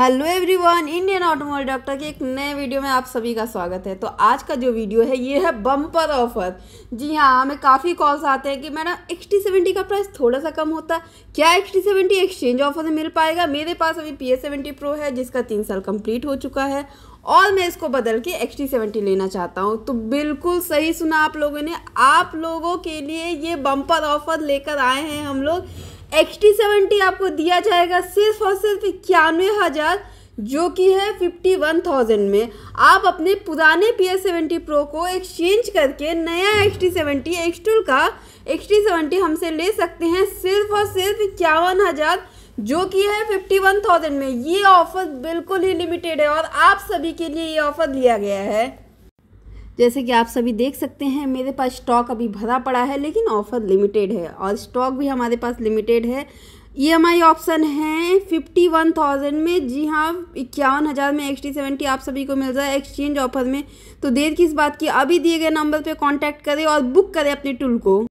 hello everyone Indian automobile doctor के एक नए वीडियो में आप सभी का स्वागत है तो आज का जो वीडियो है ये है बम्पर ऑफर जी हाँ हमें काफ़ी कॉल्स आते हैं कि मैडम एक्स टी सेवेंटी का प्राइस थोड़ा सा कम होता क्या X T seventy exchange offer में मिल पाएगा मेरे पास अभी पी एस सेवेंटी प्रो है जिसका तीन साल कम्प्लीट हो चुका है और मैं इसको बदल के एक्स टी सेवेंटी लेना चाहता हूँ तो बिल्कुल सही सुना आप लोगों ने आप लोगों के लिए ये बम्पर ऑफर लेकर आए हैं हम लोग एक्स टी सेवेंटी आपको दिया जाएगा सिर्फ और सिर्फ इक्यानवे हज़ार जो कि है फिफ्टी वन थाउजेंड में आप अपने पुराने पी एस सेवेंटी प्रो को एक्सचेंज करके नया एक्स टी सेवेंटी एक्सटूल का एक्स टी सेवेंटी हमसे ले सकते हैं सिर्फ और सिर्फ इक्यावन हज़ार जो कि है फिफ्टी वन थाउजेंड में ये ऑफ़र बिल्कुल ही लिमिटेड है और आप सभी के लिए ये ऑफ़र दिया गया है जैसे कि आप सभी देख सकते हैं मेरे पास स्टॉक अभी भरा पड़ा है लेकिन ऑफ़र लिमिटेड है और स्टॉक भी हमारे पास लिमिटेड है ई e ऑप्शन है फिफ्टी वन थाउजेंड में जी हाँ इक्यावन हज़ार में एक्सटी सेवेंटी आप सभी को मिल रहा है एक्सचेंज ऑफर में तो देर किस बात की अभी दिए गए नंबर पे कांटेक्ट करें और बुक करें अपने टूल को